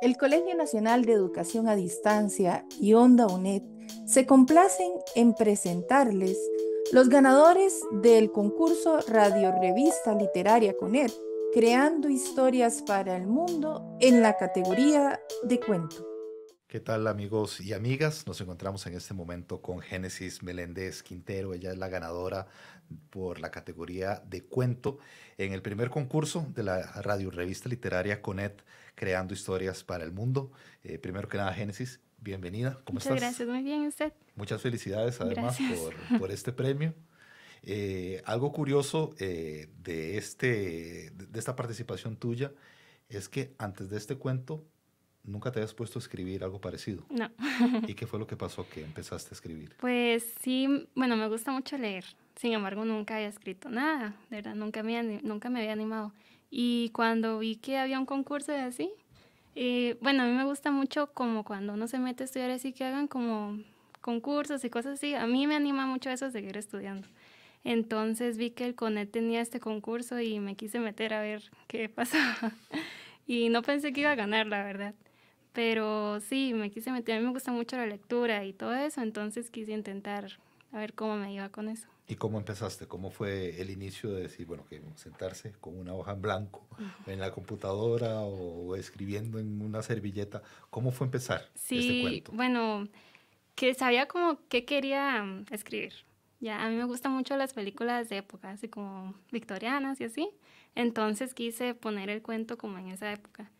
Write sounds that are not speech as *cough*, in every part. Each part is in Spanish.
El Colegio Nacional de Educación a Distancia y Onda UNED se complacen en presentarles los ganadores del concurso Radio Revista Literaria CONED, Creando Historias para el Mundo en la categoría de cuento. ¿Qué tal amigos y amigas? Nos encontramos en este momento con Génesis Meléndez Quintero. Ella es la ganadora por la categoría de cuento en el primer concurso de la radio revista literaria CONET creando historias para el mundo. Eh, primero que nada, Génesis, bienvenida. ¿Cómo Muchas estás? gracias, muy bien, usted. Muchas felicidades además por, este premio. Eh, algo curioso eh, de, este, de esta participación tuya es que antes de este cuento nunca te habías puesto a escribir algo parecido. No. ¿Y qué fue lo que pasó que empezaste a escribir? Pues sí, bueno, me gusta mucho leer. Sin embargo, nunca había escrito nada, de verdad, nunca me, nunca me había animado. Y cuando vi que había un concurso de así, eh, bueno, a mí me gusta mucho como cuando uno se mete a estudiar así que hagan como concursos y cosas así. A mí me anima mucho eso, seguir estudiando. Entonces vi que el CONET tenía este concurso y me quise meter a ver qué pasaba. *laughs* y no pensé que iba a ganar, la verdad. Pero sí, me quise meter. A mí me gusta mucho la lectura y todo eso, entonces quise intentar a ver cómo me iba con eso. ¿Y cómo empezaste? ¿Cómo fue el inicio de decir, bueno, que sentarse con una hoja en blanco en la computadora o escribiendo en una servilleta? ¿Cómo fue empezar? Sí, este cuento? bueno, que sabía como qué quería mm, escribir. Ya, a mí me gustan mucho las películas de época, así como victorianas y así. Entonces quise poner el cuento como en esa época.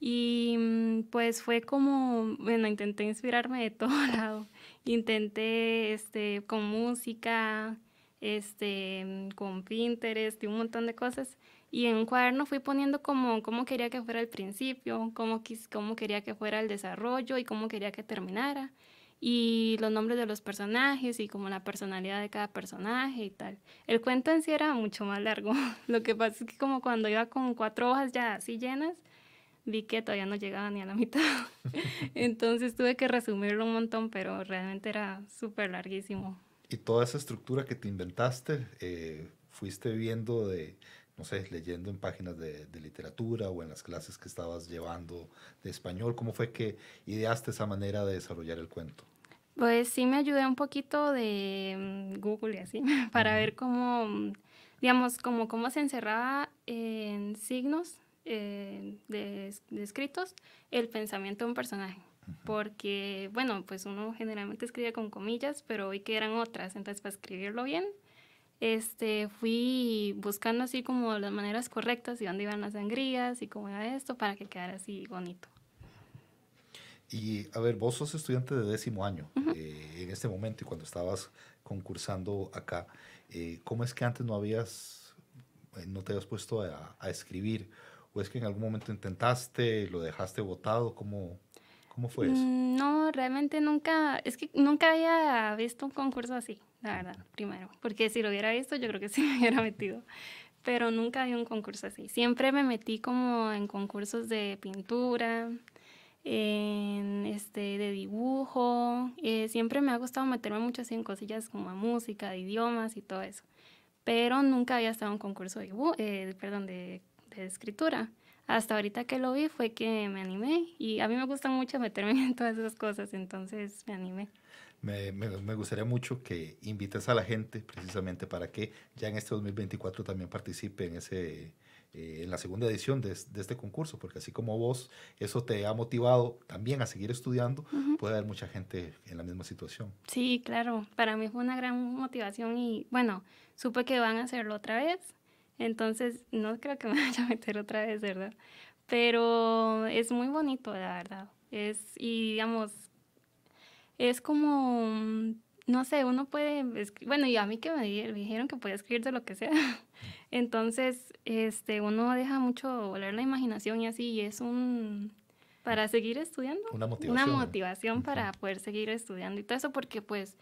Y mm, pues fue como, bueno, intenté inspirarme de todo *laughs* lado. Intenté este, con música, este, mm, con Pinterest y un montón de cosas. Y en un cuaderno fui poniendo como cómo quería que fuera el principio, cómo, cómo quería que fuera el desarrollo y cómo quería que terminara. Y los nombres de los personajes y como la personalidad de cada personaje y tal. El cuento en sí era mucho más largo. *laughs* Lo que pasa es que como cuando iba con cuatro hojas ya así llenas, vi que todavía no llegaba ni a la *laughs* mitad. Entonces tuve que resumirlo un montón, pero realmente era súper larguísimo. Y toda esa estructura que te inventaste, eh, fuiste viendo de, no sé, leyendo en páginas de, literatura o en las clases que estabas llevando de español? ¿Cómo fue que ideaste esa manera de desarrollar el cuento? Pues sí me ayudé un poquito de mm, Google y así, *laughs* para ver cómo, mm, digamos, cómo, cómo se encerraba en signos eh, de escritos el pensamiento de un personaje porque, bueno, pues uno generalmente escribía con comillas, pero hoy que eran otras, entonces para escribirlo bien, este, fui buscando así como las maneras correctas y dónde iban las sangrías y cómo era esto para que quedara así bonito. Y a ver, vos sos estudiante de décimo año eh, en este momento y cuando estabas concursando acá, eh, ¿cómo es que antes no habías, eh, no te habías puesto a, escribir? ¿O es que en algún momento intentaste, lo dejaste votado? ¿Cómo, ¿Cómo fue eso? Mm, no, realmente nunca, es que nunca había visto un concurso así, la verdad, primero, porque si lo hubiera visto yo creo que sí me hubiera metido, pero nunca había un concurso así. Siempre me metí como en concursos de pintura, este, de dibujo, eh, siempre me ha gustado meterme mucho así en cosillas como a música, de idiomas y todo eso, pero nunca había estado en un concurso de, eh, perdón, de escritura hasta ahorita que lo vi fue que me animé y a mí me gusta mucho meterme *laughs* en todas esas cosas, entonces me animé. Me, me, gustaría mucho que invites a la gente precisamente para que ya en este 2024 también participe en ese... Eh, en la segunda edición de, este concurso, porque así como vos, eso te ha motivado también a seguir estudiando, puede haber mucha gente en la misma situación. Sí, claro, para mí fue una gran motivación y bueno, supe que van a hacerlo otra vez, entonces, no creo que me *laughs* vaya a meter otra vez, ¿verdad? Pero es muy bonito, la verdad. Es, y digamos, es como, mm, no sé, uno puede, bueno, y a mí que me dijeron que podía escribir de lo que sea. *laughs* Entonces, este, uno deja mucho volar la imaginación y así, y es un, para seguir estudiando. Una motivación. Una motivación para poder seguir estudiando y todo eso, porque pues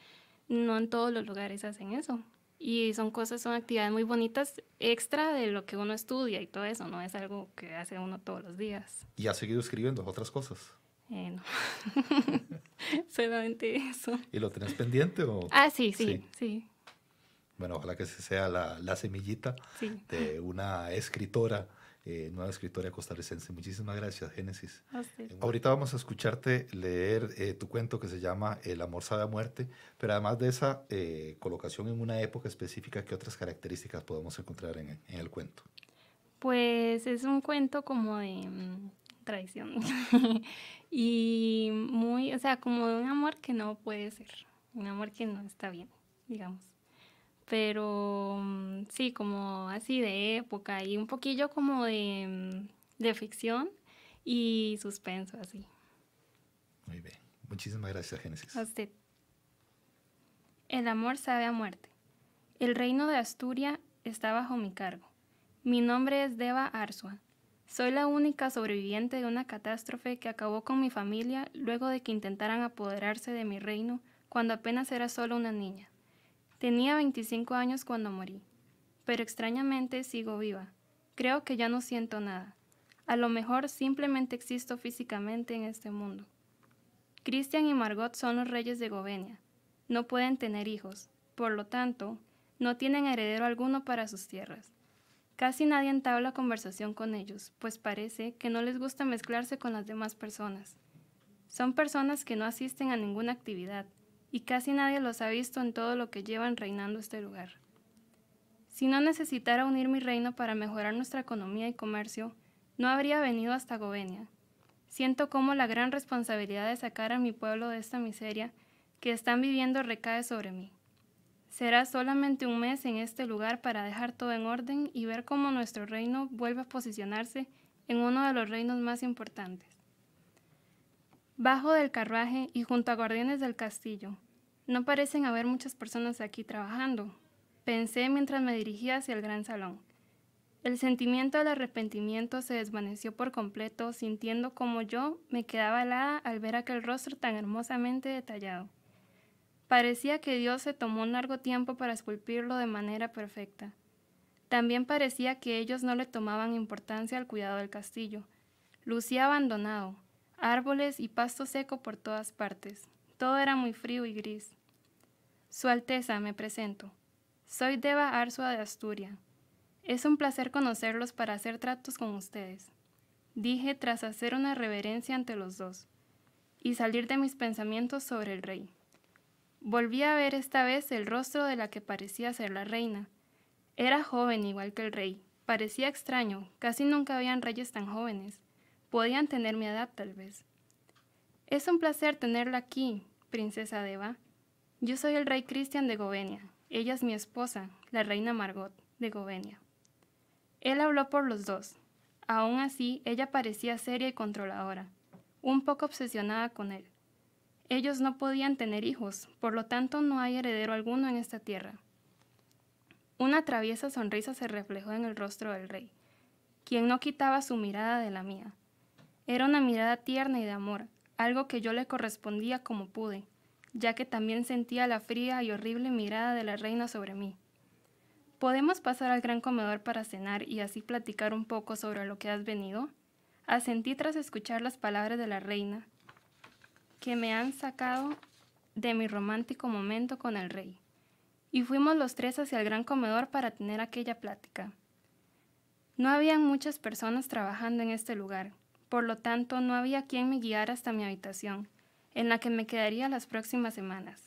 no en todos los lugares hacen eso. Y son cosas, son actividades muy bonitas extra de lo que uno estudia y todo eso, no es algo que hace uno todos los días. ¿Y ha seguido escribiendo otras cosas? Eh, no, *laughs* solamente eso. ¿Y lo tenés pendiente o...? Ah, sí, sí, sí. Bueno, ojalá que sea la, semillita de una escritora eh, nueva escritora costarricense. Muchísimas gracias, Génesis. Ahorita vamos a escucharte leer eh, tu cuento que se llama El amor sabe a muerte, pero además de esa eh, colocación en una época específica, ¿qué otras características podemos encontrar en, el cuento? Pues es un cuento como de tradición. Mm, traición *laughs* y muy, o sea, como de un amor que no puede ser, un amor que no está bien, digamos pero mm, sí, como así de época y un poquillo como mm, de, ficción y suspenso así. Muy bien. Muchísimas gracias, Génesis. A usted. El amor sabe a muerte. El reino de Asturia está bajo mi cargo. Mi nombre es Deva Arzua. Soy la única sobreviviente de una catástrofe que acabó con mi familia luego de que intentaran apoderarse de mi reino cuando apenas era solo una niña. Tenía 25 años cuando morí, pero extrañamente sigo viva. Creo que ya no siento nada. A lo mejor simplemente existo físicamente en este mundo. Cristian y Margot son los reyes de Govenia. No pueden tener hijos, por lo tanto, no tienen heredero alguno para sus tierras. Casi nadie entabla conversación con ellos, pues parece que no les gusta mezclarse con las demás personas. Son personas que no asisten a ninguna actividad, y casi nadie los ha visto en todo lo que llevan reinando este lugar. Si no necesitara unir mi reino para mejorar nuestra economía y comercio, no habría venido hasta Govenia. Siento cómo la gran responsabilidad de sacar a mi pueblo de esta miseria que están viviendo recae sobre mí. Será solamente un mes en este lugar para dejar todo en orden y ver cómo nuestro reino vuelve a posicionarse en uno de los reinos más importantes. Bajo del carruaje y junto a guardianes del castillo. No parecen haber muchas personas aquí trabajando, pensé mientras me dirigía hacia el gran salón. El sentimiento del arrepentimiento se desvaneció por completo, sintiendo como yo me quedaba helada al ver aquel rostro tan hermosamente detallado. Parecía que Dios se tomó un largo tiempo para esculpirlo de manera perfecta. También parecía que ellos no le tomaban importancia al cuidado del castillo. Lucía abandonado, árboles y pasto seco por todas partes. Todo era muy frío y gris. Su Alteza, me presento. Soy Deba Arzua de Asturias. Es un placer conocerlos para hacer tratos con ustedes, dije tras hacer una reverencia ante los dos, y salir de mis pensamientos sobre el rey. Volví a ver esta vez el rostro de la que parecía ser la reina. Era joven igual que el rey, parecía extraño, casi nunca habían reyes tan jóvenes. Podían tener mi edad tal vez. Es un placer tenerla aquí, princesa Deva. Yo soy el rey Cristian de Govenia. Ella es mi esposa, la reina Margot de Govenia. Él habló por los dos. Aún así, ella parecía seria y controladora, un poco obsesionada con él. Ellos no podían tener hijos, por lo tanto no hay heredero alguno en esta tierra. Una traviesa sonrisa se reflejó en el rostro del rey, quien no quitaba su mirada de la mía. Era una mirada tierna y de amor, algo que yo le correspondía como pude, ya que también sentía la fría y horrible mirada de la reina sobre mí. ¿Podemos pasar al gran comedor para cenar y así platicar un poco sobre lo que has venido? Asentí tras escuchar las palabras de la reina, que me han sacado de mi romántico momento con el rey. Y fuimos los tres hacia el gran comedor para tener aquella plática. No habían muchas personas trabajando en este lugar, por lo tanto no había quien me guiara hasta mi habitación, en la que me quedaría las próximas semanas.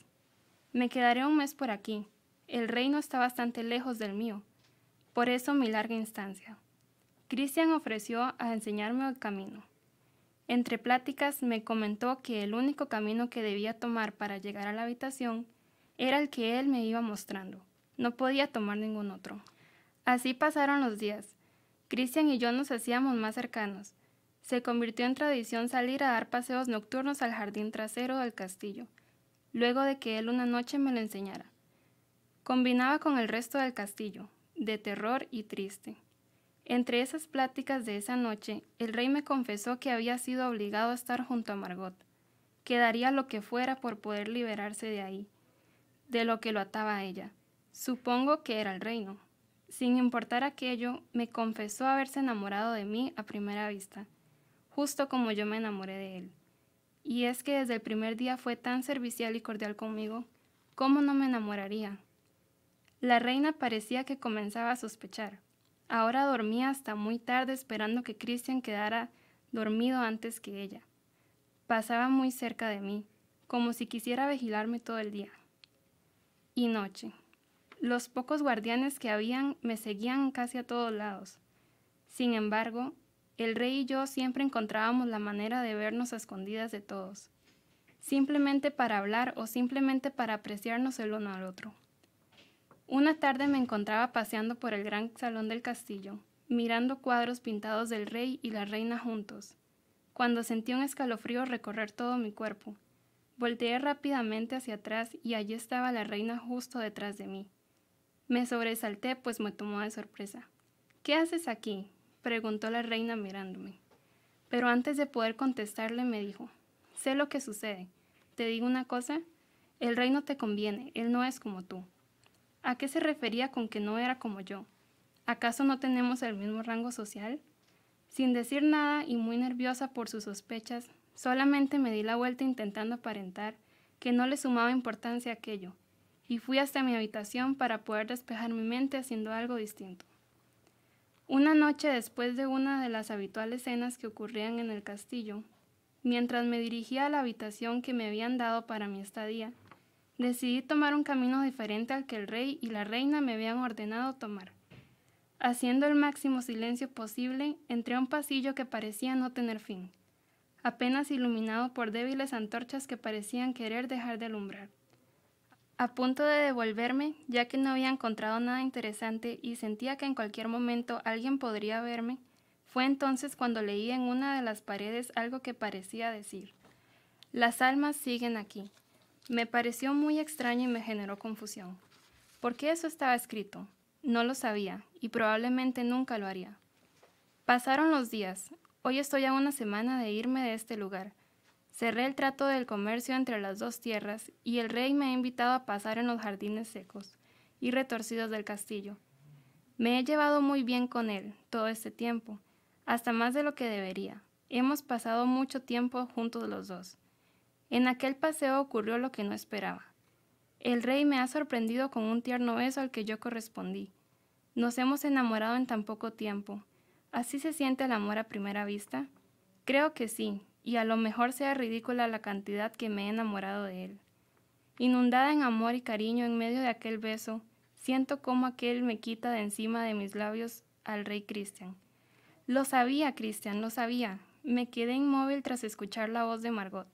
Me quedaré un mes por aquí, el reino está bastante lejos del mío, por eso mi larga instancia. Cristian ofreció a enseñarme el camino. Entre pláticas me comentó que el único camino que debía tomar para llegar a la habitación era el que él me iba mostrando. No podía tomar ningún otro. Así pasaron los días. Cristian y yo nos hacíamos más cercanos se convirtió en tradición salir a dar paseos nocturnos al jardín trasero del castillo, luego de que él una noche me lo enseñara. Combinaba con el resto del castillo, de terror y triste. Entre esas pláticas de esa noche, el rey me confesó que había sido obligado a estar junto a Margot, que daría lo que fuera por poder liberarse de ahí, de lo que lo ataba a ella. Supongo que era el reino. Sin importar aquello, me confesó haberse enamorado de mí a primera vista justo como yo me enamoré de él. Y es que desde el primer día fue tan servicial y cordial conmigo, ¿cómo no me enamoraría? La reina parecía que comenzaba a sospechar. Ahora dormía hasta muy tarde esperando que Cristian quedara dormido antes que ella. Pasaba muy cerca de mí, como si quisiera vigilarme todo el día. Y noche. Los pocos guardianes que habían me seguían casi a todos lados. Sin embargo, el rey y yo siempre encontrábamos la manera de vernos a escondidas de todos, simplemente para hablar o simplemente para apreciarnos el uno al otro. Una tarde me encontraba paseando por el gran salón del castillo, mirando cuadros pintados del rey y la reina juntos, cuando sentí un escalofrío recorrer todo mi cuerpo. Volteé rápidamente hacia atrás y allí estaba la reina justo detrás de mí. Me sobresalté, pues me tomó de sorpresa. ¿Qué haces aquí? preguntó la reina mirándome. Pero antes de poder contestarle me dijo, sé lo que sucede. Te digo una cosa, el rey no te conviene, él no es como tú. ¿A qué se refería con que no era como yo? ¿Acaso no tenemos el mismo rango social? Sin decir nada y muy nerviosa por sus sospechas, solamente me di la vuelta intentando aparentar que no le sumaba importancia aquello, y fui hasta mi habitación para poder despejar mi mente haciendo algo distinto. Una noche después de una de las habituales cenas que ocurrían en el castillo, mientras me dirigía a la habitación que me habían dado para mi estadía, decidí tomar un camino diferente al que el rey y la reina me habían ordenado tomar. Haciendo el máximo silencio posible, entré a un pasillo que parecía no tener fin, apenas iluminado por débiles antorchas que parecían querer dejar de alumbrar. A punto de devolverme, ya que no había encontrado nada interesante y sentía que en cualquier momento alguien podría verme, fue entonces cuando leí en una de las paredes algo que parecía decir, Las almas siguen aquí. Me pareció muy extraño y me generó confusión. ¿Por qué eso estaba escrito? No lo sabía y probablemente nunca lo haría. Pasaron los días. Hoy estoy a una semana de irme de este lugar Cerré el trato del comercio entre las dos tierras y el rey me ha invitado a pasar en los jardines secos y retorcidos del castillo. Me he llevado muy bien con él todo este tiempo, hasta más de lo que debería. Hemos pasado mucho tiempo juntos los dos. En aquel paseo ocurrió lo que no esperaba. El rey me ha sorprendido con un tierno beso al que yo correspondí. Nos hemos enamorado en tan poco tiempo. ¿Así se siente el amor a primera vista? Creo que sí, y a lo mejor sea ridícula la cantidad que me he enamorado de él. Inundada en amor y cariño en medio de aquel beso, siento como aquel me quita de encima de mis labios al rey Cristian. Lo sabía, Cristian, lo sabía. Me quedé inmóvil tras escuchar la voz de Margot.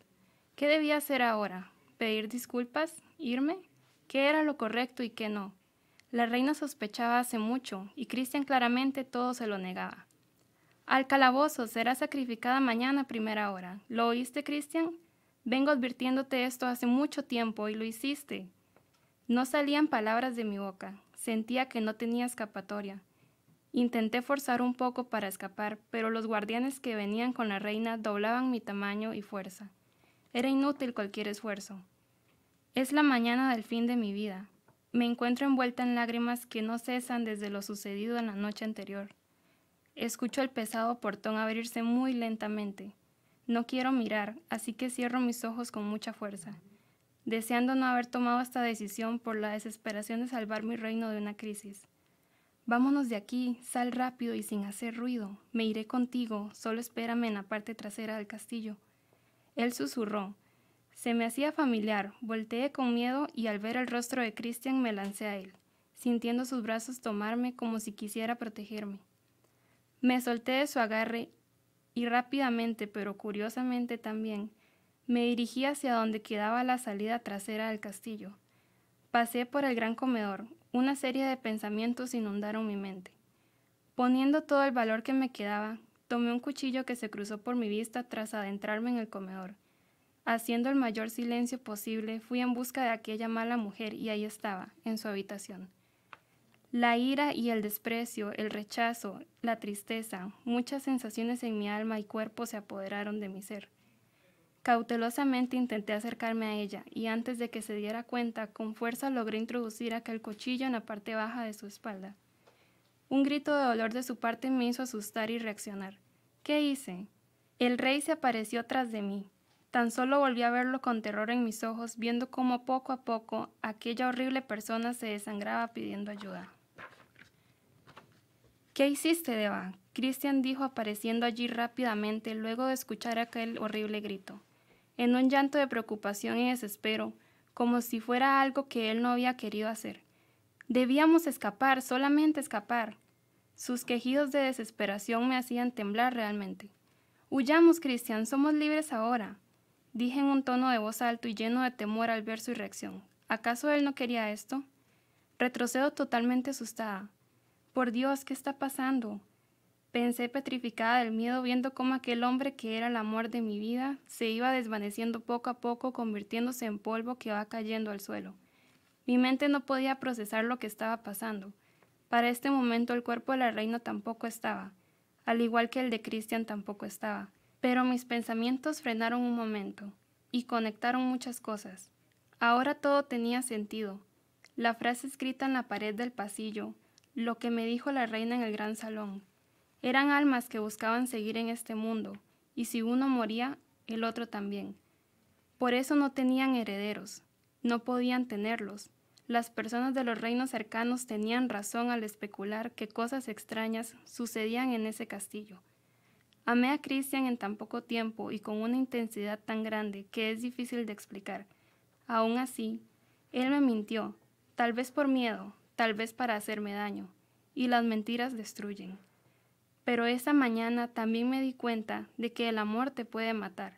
¿Qué debía hacer ahora? ¿Pedir disculpas? ¿Irme? ¿Qué era lo correcto y qué no? La reina sospechaba hace mucho y Cristian claramente todo se lo negaba. Al calabozo será sacrificada mañana a primera hora. ¿Lo oíste, Cristian? Vengo advirtiéndote esto hace mucho tiempo y lo hiciste. No salían palabras de mi boca. Sentía que no tenía escapatoria. Intenté forzar un poco para escapar, pero los guardianes que venían con la reina doblaban mi tamaño y fuerza. Era inútil cualquier esfuerzo. Es la mañana del fin de mi vida. Me encuentro envuelta en lágrimas que no cesan desde lo sucedido en la noche anterior. Escucho el pesado portón abrirse muy lentamente. No quiero mirar, así que cierro mis ojos con mucha fuerza, deseando no haber tomado esta decisión por la desesperación de salvar mi reino de una crisis. Vámonos de aquí, sal rápido y sin hacer ruido. Me iré contigo, solo espérame en la parte trasera del castillo. Él susurró. Se me hacía familiar, volteé con miedo y al ver el rostro de Christian me lancé a él, sintiendo sus brazos tomarme como si quisiera protegerme. Me solté de su agarre y rápidamente, pero curiosamente también, me dirigí hacia donde quedaba la salida trasera del castillo. Pasé por el gran comedor, una serie de pensamientos inundaron mi mente. Poniendo todo el valor que me quedaba, tomé un cuchillo que se cruzó por mi vista tras adentrarme en el comedor. Haciendo el mayor silencio posible, fui en busca de aquella mala mujer y ahí estaba, en su habitación. La ira y el desprecio, el rechazo, la tristeza, muchas sensaciones en mi alma y cuerpo se apoderaron de mi ser. Cautelosamente intenté acercarme a ella y antes de que se diera cuenta, con fuerza logré introducir aquel cuchillo en la parte baja de su espalda. Un grito de dolor de su parte me hizo asustar y reaccionar. ¿Qué hice? El rey se apareció tras de mí. Tan solo volví a verlo con terror en mis ojos, viendo cómo poco a poco aquella horrible persona se desangraba pidiendo ayuda. ¿Qué hiciste, Deba? Cristian dijo apareciendo allí rápidamente luego de escuchar aquel horrible grito, en un llanto de preocupación y desespero, como si fuera algo que él no había querido hacer. Debíamos escapar, solamente escapar. Sus quejidos de desesperación me hacían temblar realmente. Huyamos, Cristian, somos libres ahora, dije en un tono de voz alto y lleno de temor al ver su reacción. ¿Acaso él no quería esto? Retrocedo totalmente asustada. Por Dios, ¿qué está pasando? Pensé petrificada del miedo viendo cómo aquel hombre que era el amor de mi vida se iba desvaneciendo poco a poco, convirtiéndose en polvo que va cayendo al suelo. Mi mente no podía procesar lo que estaba pasando. Para este momento el cuerpo de la reina tampoco estaba, al igual que el de Cristian tampoco estaba. Pero mis pensamientos frenaron un momento y conectaron muchas cosas. Ahora todo tenía sentido. La frase escrita en la pared del pasillo, lo que me dijo la reina en el gran salón. Eran almas que buscaban seguir en este mundo, y si uno moría, el otro también. Por eso no tenían herederos, no podían tenerlos. Las personas de los reinos cercanos tenían razón al especular que cosas extrañas sucedían en ese castillo. Amé a Cristian en tan poco tiempo y con una intensidad tan grande que es difícil de explicar. Aún así, él me mintió, tal vez por miedo, tal vez para hacerme daño, y las mentiras destruyen. Pero esa mañana también me di cuenta de que el amor te puede matar,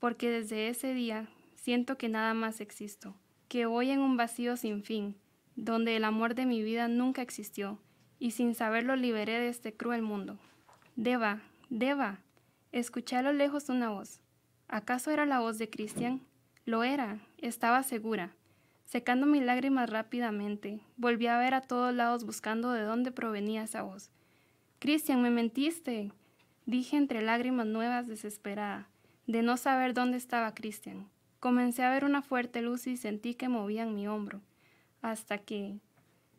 porque desde ese día siento que nada más existo, que voy en un vacío sin fin, donde el amor de mi vida nunca existió, y sin saberlo liberé de este cruel mundo. Deba, Deba, escuché a lo lejos una voz. ¿Acaso era la voz de Cristian? Lo era, estaba segura. Secando mis lágrimas rápidamente, volví a ver a todos lados buscando de dónde provenía esa voz. Cristian, me mentiste, dije entre lágrimas nuevas desesperada, de no saber dónde estaba Cristian. Comencé a ver una fuerte luz y sentí que movían mi hombro, hasta que...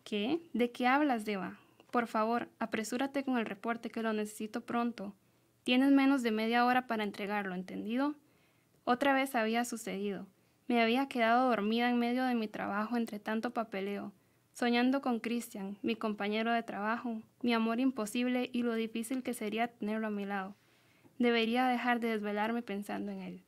¿Qué? ¿De qué hablas, Deva? Por favor, apresúrate con el reporte que lo necesito pronto. Tienes menos de media hora para entregarlo, ¿entendido? Otra vez había sucedido. Me había quedado dormida en medio de mi trabajo entre tanto papeleo, soñando con Cristian, mi compañero de trabajo, mi amor imposible y lo difícil que sería tenerlo a mi lado. Debería dejar de desvelarme pensando en él.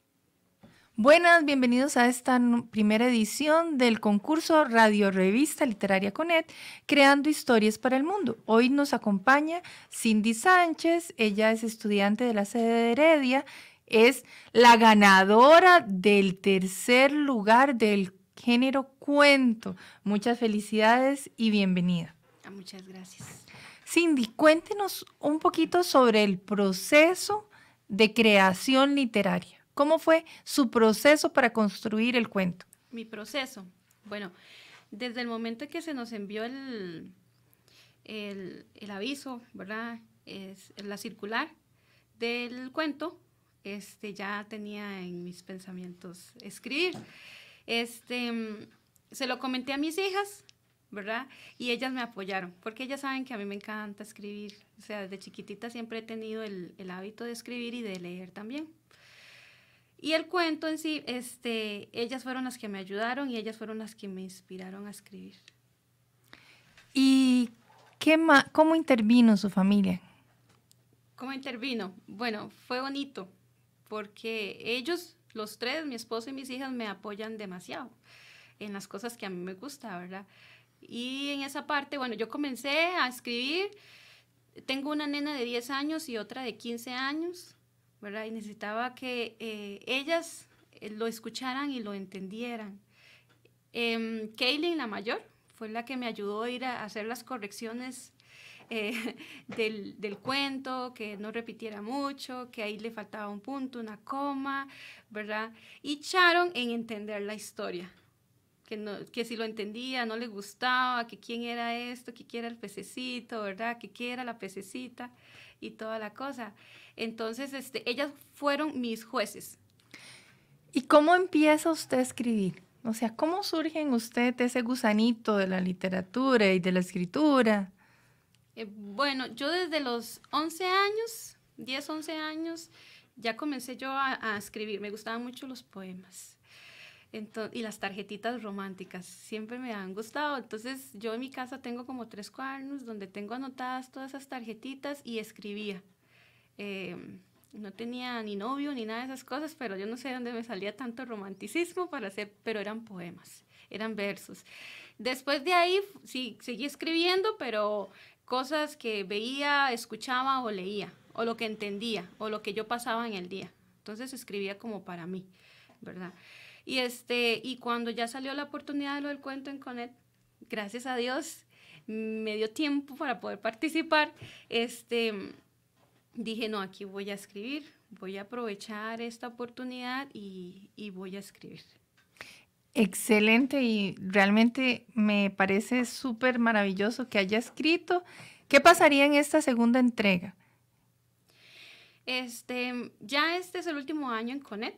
Buenas, bienvenidos a esta primera edición del concurso Radio Revista Literaria Conet, Creando Historias para el Mundo. Hoy nos acompaña Cindy Sánchez, ella es estudiante de la sede de Heredia es la ganadora del tercer lugar del género cuento. Muchas felicidades y bienvenida. Ah, muchas gracias. Cindy, cuéntenos un poquito sobre el proceso de creación literaria. ¿Cómo fue su proceso para construir el cuento? Mi proceso. Bueno, desde el momento que se nos envió el, el aviso, ¿verdad? Es la circular del cuento, este, ya tenía en mis pensamientos escribir. Este, se lo comenté a mis hijas, ¿verdad? Y ellas me apoyaron, porque ellas saben que a mí me encanta escribir. O sea, desde chiquitita siempre he tenido el, hábito de escribir y de leer también. Y el cuento en sí, este, ellas fueron las que me ayudaron y ellas fueron las que me inspiraron a escribir. ¿Y qué ma cómo intervino su familia? ¿Cómo intervino? Bueno, fue bonito porque ellos, los tres, mi esposo y mis hijas, me apoyan demasiado en las cosas que a mí me gusta, ¿verdad? Y en esa parte, bueno, yo comencé a escribir. Tengo una nena de 10 años y otra de 15 años, ¿verdad? Y necesitaba que eh, ellas eh, lo escucharan y lo entendieran. Eh, Kaylin, la mayor, fue la que me ayudó a ir a hacer las correcciones eh, *laughs* del, del, cuento, que no repitiera mucho, que ahí le faltaba un punto, una coma, ¿verdad? Y echaron en entender la historia. Que, que si lo entendía, no le gustaba, que quién era esto, que quién el pececito, ¿verdad? Que quiera la pececita y toda la cosa. Entonces, este, ellas fueron mis jueces. ¿Y cómo empieza usted a escribir? O sea, ¿cómo surge en usted ese gusanito de la literatura y de la escritura? Eh, bueno, yo desde los 11 años, 10, 11 años, ya comencé yo a, escribir. Me gustaban mucho los poemas. y las tarjetitas románticas siempre me han gustado. Entonces yo en mi casa tengo como tres cuadernos donde tengo anotadas todas esas tarjetitas y escribía. Eh, no tenía ni novio ni nada de esas cosas, pero yo no sé dónde me salía tanto romanticismo para hacer, pero eran poemas, eran versos. Después de ahí sí, seguí escribiendo, pero cosas que veía, escuchaba o leía, o lo que entendía, o lo que yo pasaba en el día. Entonces escribía como para mí, ¿verdad? Y, este, y cuando ya salió la oportunidad de lo del cuento en Conet, gracias a Dios, me dio tiempo para poder participar, este, dije, no, aquí voy a escribir, voy a aprovechar esta oportunidad y, y voy a escribir. Excelente y realmente me parece súper maravilloso que haya escrito. ¿Qué pasaría en esta segunda entrega? Este, ya este es el último año en Conet,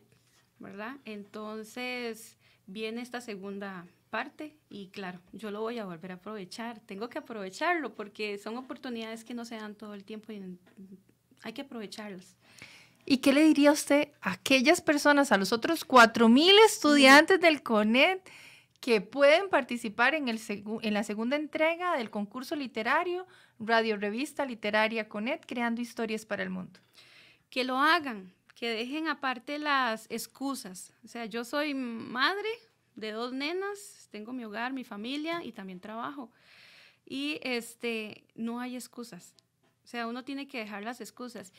¿verdad? Entonces viene esta segunda parte y claro, yo lo voy a volver a aprovechar. Tengo que aprovecharlo porque son oportunidades que no se dan todo el tiempo y hay que aprovecharlas. ¿Y qué le diría usted a aquellas personas, a los otros 4.000 estudiantes del CONET que pueden participar en, el en la segunda entrega del concurso literario Radio Revista Literaria CONET, Creando Historias para el Mundo? Que lo hagan, que dejen aparte las excusas. O sea, yo soy madre de dos nenas, tengo mi hogar, mi familia y también trabajo. Y este, no hay excusas. O sea, uno tiene que dejar las excusas.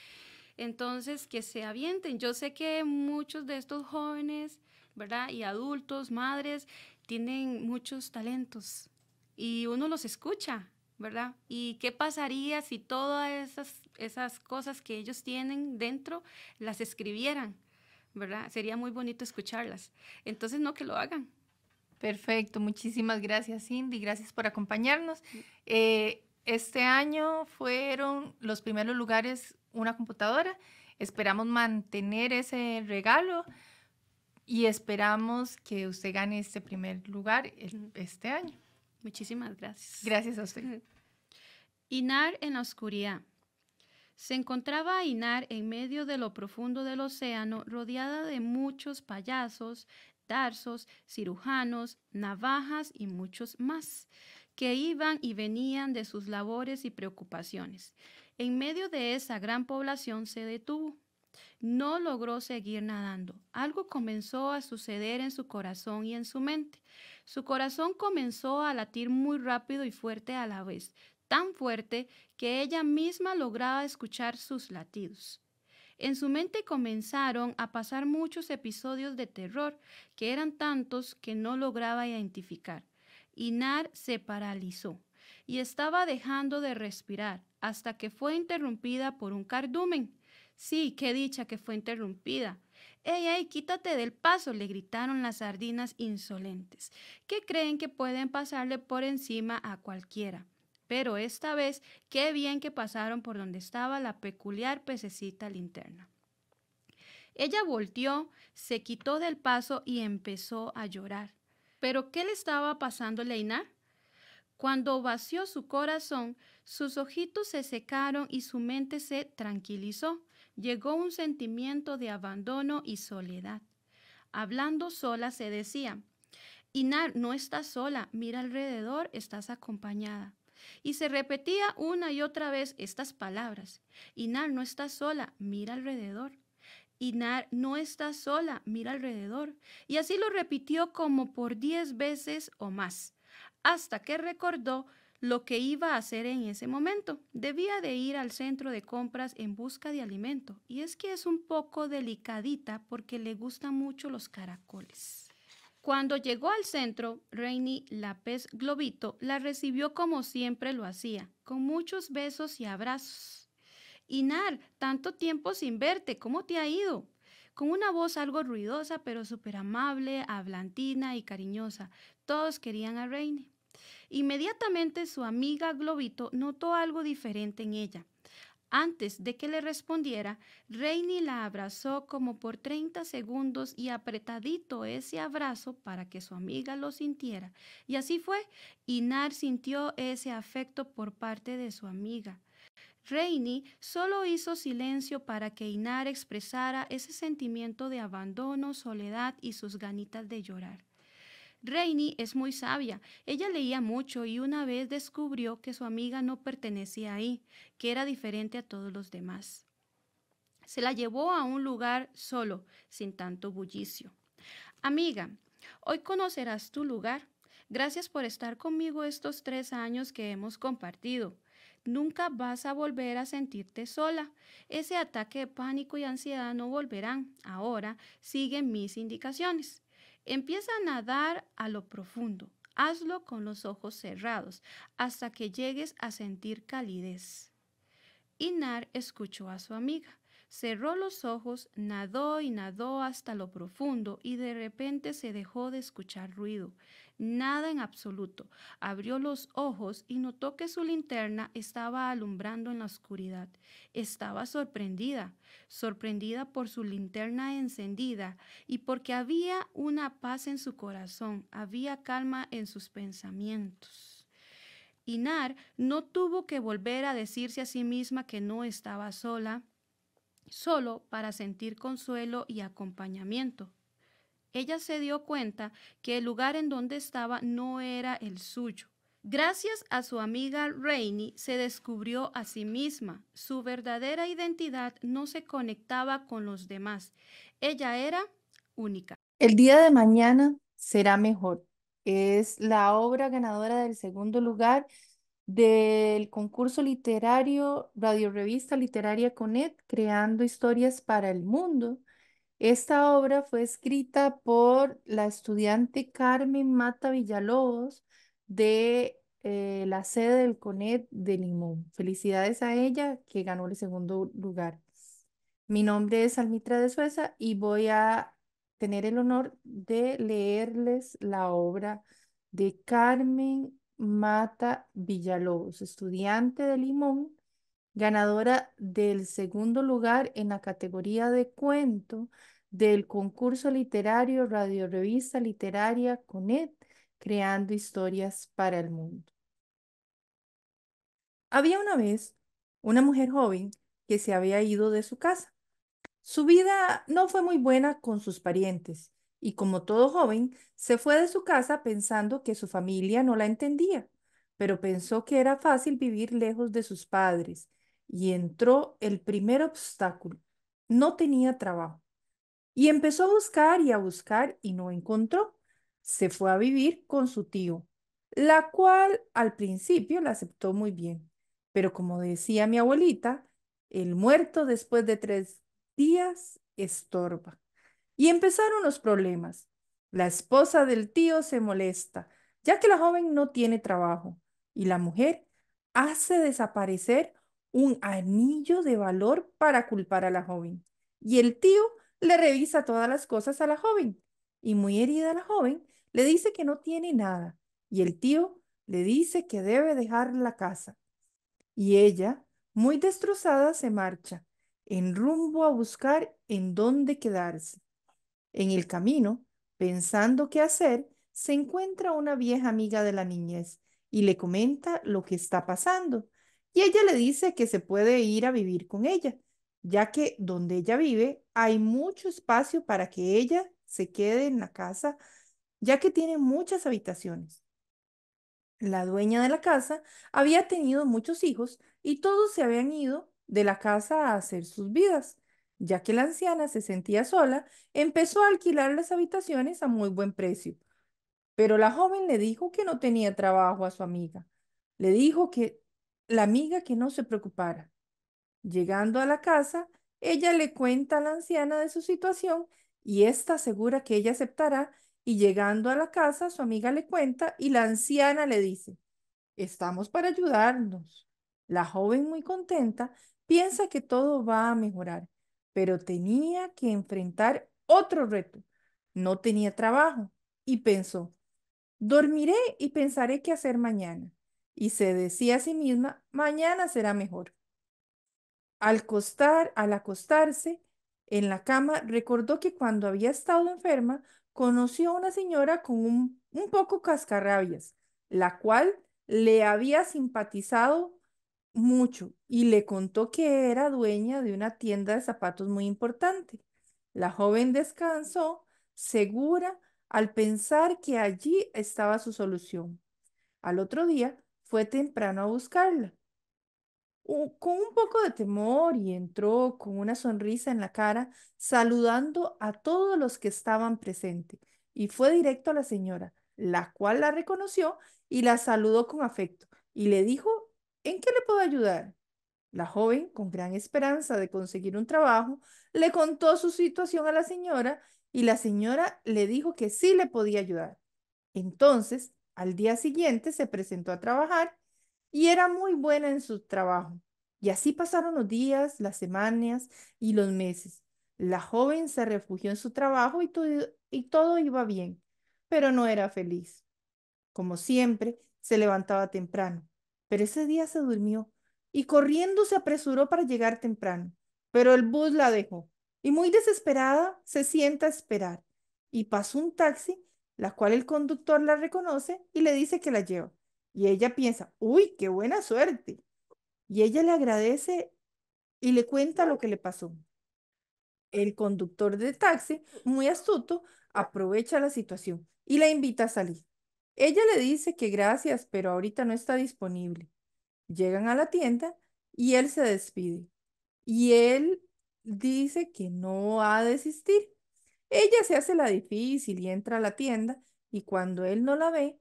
Entonces, que se avienten. Yo sé que muchos de estos jóvenes, ¿verdad? Y adultos, madres, tienen muchos talentos y uno los escucha, ¿verdad? ¿Y qué pasaría si todas esas, esas cosas que ellos tienen dentro las escribieran? ¿Verdad? Sería muy bonito escucharlas. Entonces, no que lo hagan. Perfecto, muchísimas gracias Cindy, gracias por acompañarnos. Eh, este año fueron los primeros lugares una computadora. Esperamos mantener ese regalo y esperamos que usted gane este primer lugar este año. Muchísimas gracias. Gracias a usted. *laughs* Inar en la oscuridad. Se encontraba Inar en medio de lo profundo del océano, rodeada de muchos payasos, tarsos, cirujanos, navajas y muchos más, que iban y venían de sus labores y preocupaciones. En medio de esa gran población se detuvo. No logró seguir nadando. Algo comenzó a suceder en su corazón y en su mente. Su corazón comenzó a latir muy rápido y fuerte a la vez, tan fuerte que ella misma lograba escuchar sus latidos. En su mente comenzaron a pasar muchos episodios de terror, que eran tantos que no lograba identificar. Inar se paralizó y estaba dejando de respirar hasta que fue interrumpida por un cardumen. Sí, qué dicha que fue interrumpida. ¡Ey, ey, quítate del paso! le gritaron las sardinas insolentes, que creen que pueden pasarle por encima a cualquiera. Pero esta vez, qué bien que pasaron por donde estaba la peculiar pececita linterna. Ella volteó, se quitó del paso y empezó a llorar. ¿Pero qué le estaba pasando a Leinar? Cuando vació su corazón, sus ojitos se secaron y su mente se tranquilizó. Llegó un sentimiento de abandono y soledad. Hablando sola se decía, Inar, no estás sola, mira alrededor, estás acompañada. Y se repetía una y otra vez estas palabras. Inar, no estás sola, mira alrededor. Inar, no estás sola, mira alrededor. Y así lo repitió como por diez veces o más hasta que recordó lo que iba a hacer en ese momento. Debía de ir al centro de compras en busca de alimento. Y es que es un poco delicadita porque le gustan mucho los caracoles. Cuando llegó al centro, Rainy, la globito, la recibió como siempre lo hacía, con muchos besos y abrazos. Inar, tanto tiempo sin verte, ¿cómo te ha ido? con una voz algo ruidosa, pero súper amable, hablantina y cariñosa. Todos querían a Rainy. Inmediatamente su amiga Globito notó algo diferente en ella. Antes de que le respondiera, Reini la abrazó como por 30 segundos y apretadito ese abrazo para que su amiga lo sintiera. Y así fue, Inar sintió ese afecto por parte de su amiga. Reini solo hizo silencio para que Inar expresara ese sentimiento de abandono, soledad y sus ganitas de llorar. Rainy es muy sabia. Ella leía mucho y una vez descubrió que su amiga no pertenecía ahí, que era diferente a todos los demás. Se la llevó a un lugar solo, sin tanto bullicio. Amiga, hoy conocerás tu lugar. Gracias por estar conmigo estos tres años que hemos compartido. Nunca vas a volver a sentirte sola. Ese ataque de pánico y ansiedad no volverán. Ahora siguen mis indicaciones. Empieza a nadar a lo profundo. Hazlo con los ojos cerrados hasta que llegues a sentir calidez. Inar escuchó a su amiga. Cerró los ojos, nadó y nadó hasta lo profundo y de repente se dejó de escuchar ruido. Nada en absoluto. Abrió los ojos y notó que su linterna estaba alumbrando en la oscuridad. Estaba sorprendida, sorprendida por su linterna encendida y porque había una paz en su corazón, había calma en sus pensamientos. Inar no tuvo que volver a decirse a sí misma que no estaba sola, solo para sentir consuelo y acompañamiento ella se dio cuenta que el lugar en donde estaba no era el suyo. Gracias a su amiga Rainy, se descubrió a sí misma. Su verdadera identidad no se conectaba con los demás. Ella era única. El día de mañana será mejor. Es la obra ganadora del segundo lugar del concurso literario Radio Revista Literaria Conet, Creando Historias para el Mundo, esta obra fue escrita por la estudiante Carmen Mata Villalobos de eh, la sede del CONET de Limón. Felicidades a ella que ganó el segundo lugar. Mi nombre es Almitra de Sueza y voy a tener el honor de leerles la obra de Carmen Mata Villalobos, estudiante de Limón ganadora del segundo lugar en la categoría de cuento del concurso literario Radio Revista Literaria CONET, creando historias para el mundo. Había una vez una mujer joven que se había ido de su casa. Su vida no fue muy buena con sus parientes y como todo joven, se fue de su casa pensando que su familia no la entendía, pero pensó que era fácil vivir lejos de sus padres y entró el primer obstáculo. No tenía trabajo. Y empezó a buscar y a buscar y no encontró. Se fue a vivir con su tío, la cual al principio la aceptó muy bien. Pero como decía mi abuelita, el muerto después de tres días estorba. Y empezaron los problemas. La esposa del tío se molesta, ya que la joven no tiene trabajo, y la mujer hace desaparecer un anillo de valor para culpar a la joven. Y el tío le revisa todas las cosas a la joven. Y muy herida la joven, le dice que no tiene nada. Y el tío le dice que debe dejar la casa. Y ella, muy destrozada, se marcha, en rumbo a buscar en dónde quedarse. En el camino, pensando qué hacer, se encuentra una vieja amiga de la niñez y le comenta lo que está pasando y ella le dice que se puede ir a vivir con ella, ya que donde ella vive hay mucho espacio para que ella se quede en la casa, ya que tiene muchas habitaciones. La dueña de la casa había tenido muchos hijos y todos se habían ido de la casa a hacer sus vidas. Ya que la anciana se sentía sola, empezó a alquilar las habitaciones a muy buen precio. Pero la joven le dijo que no tenía trabajo a su amiga. Le dijo que la amiga que no se preocupara. Llegando a la casa, ella le cuenta a la anciana de su situación y esta asegura que ella aceptará y llegando a la casa su amiga le cuenta y la anciana le dice, estamos para ayudarnos. La joven muy contenta piensa que todo va a mejorar, pero tenía que enfrentar otro reto. No tenía trabajo y pensó, dormiré y pensaré qué hacer mañana y se decía a sí misma, mañana será mejor. Al, costar, al acostarse en la cama, recordó que cuando había estado enferma, conoció a una señora con un, un poco cascarrabias, la cual le había simpatizado mucho y le contó que era dueña de una tienda de zapatos muy importante. La joven descansó, segura, al pensar que allí estaba su solución. Al otro día, fue temprano a buscarla. con un poco de temor y entró con una sonrisa en la cara, saludando a todos los que estaban presentes, y fue directo a la señora, la cual la reconoció y la saludó con afecto, y le dijo, ¿en qué le puedo ayudar? La joven, con gran esperanza de conseguir un trabajo, le contó su situación a la señora y la señora le dijo que sí le podía ayudar. Entonces, al día siguiente se presentó a trabajar y era muy buena en su trabajo. Y así pasaron los días, las semanas y los meses. La joven se refugió en su trabajo y, todo, y todo iba bien, pero no era feliz. Como siempre, se levantaba temprano, pero ese día se durmió y corriendo se apresuró para llegar temprano, pero el bus la dejó y muy desesperada se sienta a esperar y pasó un taxi la cual el conductor la reconoce y le dice que la lleva. Y ella piensa, uy, qué buena suerte. Y ella le agradece y le cuenta lo que le pasó. El conductor de taxi, muy astuto, aprovecha la situación y la invita a salir. Ella le dice que gracias, pero ahorita no está disponible. Llegan a la tienda y él se despide. Y él dice que no va a desistir ella se hace la difícil y entra a la tienda y cuando él no la ve,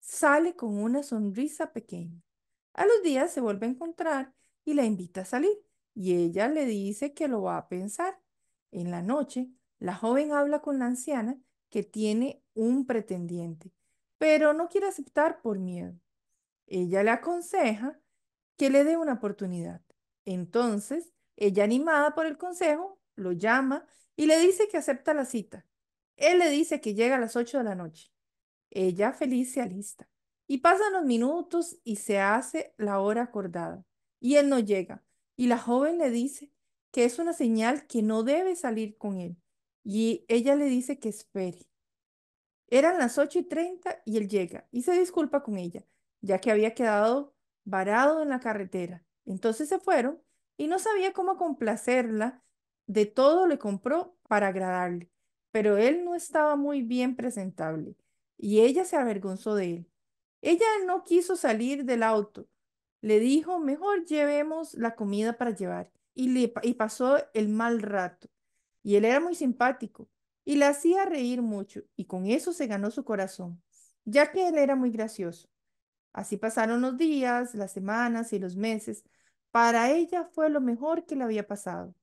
sale con una sonrisa pequeña. A los días se vuelve a encontrar y la invita a salir y ella le dice que lo va a pensar. En la noche, la joven habla con la anciana que tiene un pretendiente, pero no quiere aceptar por miedo. Ella le aconseja que le dé una oportunidad. Entonces, ella animada por el consejo, lo llama y le dice que acepta la cita. Él le dice que llega a las 8 de la noche. Ella feliz se alista. Y pasan los minutos y se hace la hora acordada. Y él no llega. Y la joven le dice que es una señal que no debe salir con él. Y ella le dice que espere. Eran las ocho y treinta y él llega y se disculpa con ella, ya que había quedado varado en la carretera. Entonces se fueron y no sabía cómo complacerla de todo le compró para agradarle, pero él no estaba muy bien presentable y ella se avergonzó de él. Ella no quiso salir del auto. Le dijo, mejor llevemos la comida para llevar. Y, pasó el mal rato. Y él era muy simpático y le hacía reír mucho y con eso se ganó su corazón, ya que él era muy gracioso. Así pasaron los días, las semanas y los meses. Para ella fue lo mejor que le había pasado.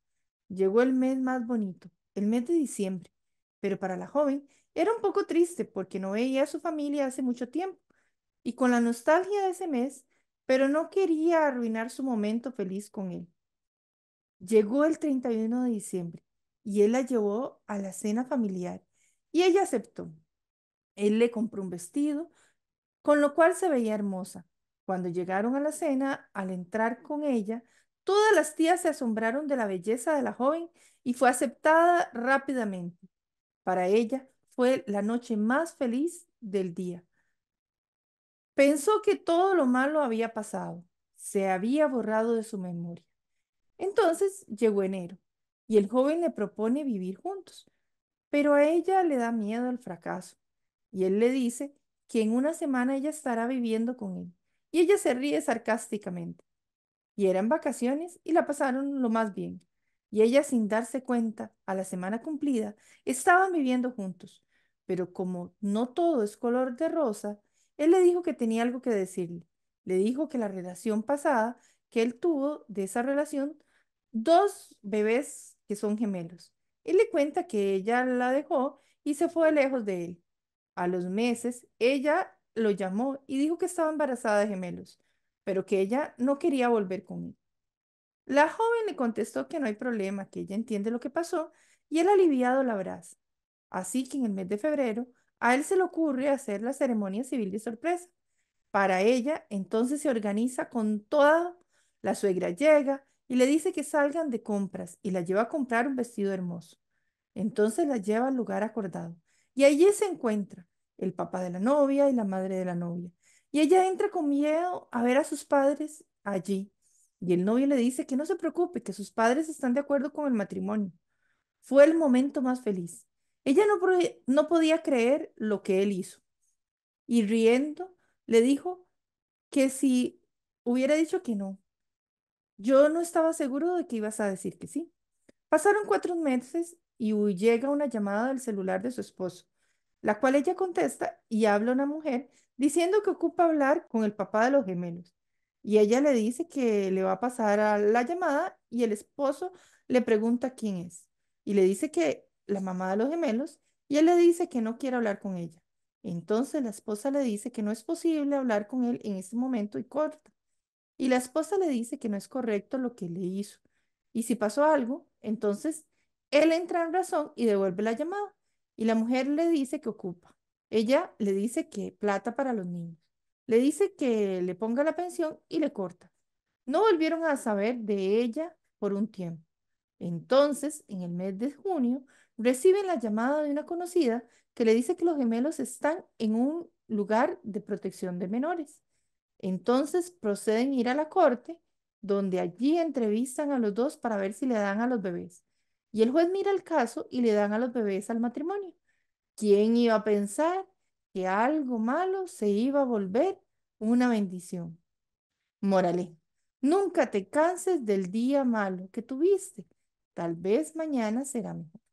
Llegó el mes más bonito, el mes de diciembre, pero para la joven era un poco triste porque no veía a su familia hace mucho tiempo y con la nostalgia de ese mes, pero no quería arruinar su momento feliz con él. Llegó el 31 de diciembre y él la llevó a la cena familiar y ella aceptó. Él le compró un vestido, con lo cual se veía hermosa. Cuando llegaron a la cena, al entrar con ella, Todas las tías se asombraron de la belleza de la joven y fue aceptada rápidamente. Para ella fue la noche más feliz del día. Pensó que todo lo malo había pasado, se había borrado de su memoria. Entonces llegó enero y el joven le propone vivir juntos, pero a ella le da miedo el fracaso y él le dice que en una semana ella estará viviendo con él y ella se ríe sarcásticamente y eran vacaciones y la pasaron lo más bien. Y ella, sin darse cuenta, a la semana cumplida, estaban viviendo juntos. Pero como no todo es color de rosa, él le dijo que tenía algo que decirle. Le dijo que la relación pasada que él tuvo de esa relación, dos bebés que son gemelos. Él le cuenta que ella la dejó y se fue lejos de él. A los meses, ella lo llamó y dijo que estaba embarazada de gemelos pero que ella no quería volver con él. La joven le contestó que no hay problema, que ella entiende lo que pasó y él aliviado la abraza. Así que en el mes de febrero a él se le ocurre hacer la ceremonia civil de sorpresa. Para ella, entonces se organiza con toda la suegra llega y le dice que salgan de compras y la lleva a comprar un vestido hermoso. Entonces la lleva al lugar acordado y allí se encuentra el papá de la novia y la madre de la novia. Y ella entra con miedo a ver a sus padres allí. Y el novio le dice que no se preocupe, que sus padres están de acuerdo con el matrimonio. Fue el momento más feliz. Ella no, no podía creer lo que él hizo. Y riendo, le dijo que si hubiera dicho que no, yo no estaba seguro de que ibas a decir que sí. Pasaron cuatro meses y llega una llamada del celular de su esposo la cual ella contesta y habla una mujer diciendo que ocupa hablar con el papá de los gemelos. Y ella le dice que le va a pasar a la llamada y el esposo le pregunta quién es. Y le dice que la mamá de los gemelos y él le dice que no quiere hablar con ella. Entonces la esposa le dice que no es posible hablar con él en este momento y corta. Y la esposa le dice que no es correcto lo que le hizo. Y si pasó algo, entonces él entra en razón y devuelve la llamada. Y la mujer le dice que ocupa. Ella le dice que plata para los niños. Le dice que le ponga la pensión y le corta. No volvieron a saber de ella por un tiempo. Entonces, en el mes de junio, reciben la llamada de una conocida que le dice que los gemelos están en un lugar de protección de menores. Entonces proceden a ir a la corte, donde allí entrevistan a los dos para ver si le dan a los bebés. Y el juez mira el caso y le dan a los bebés al matrimonio. ¿Quién iba a pensar que algo malo se iba a volver una bendición? Morale, nunca te canses del día malo que tuviste. Tal vez mañana será mejor.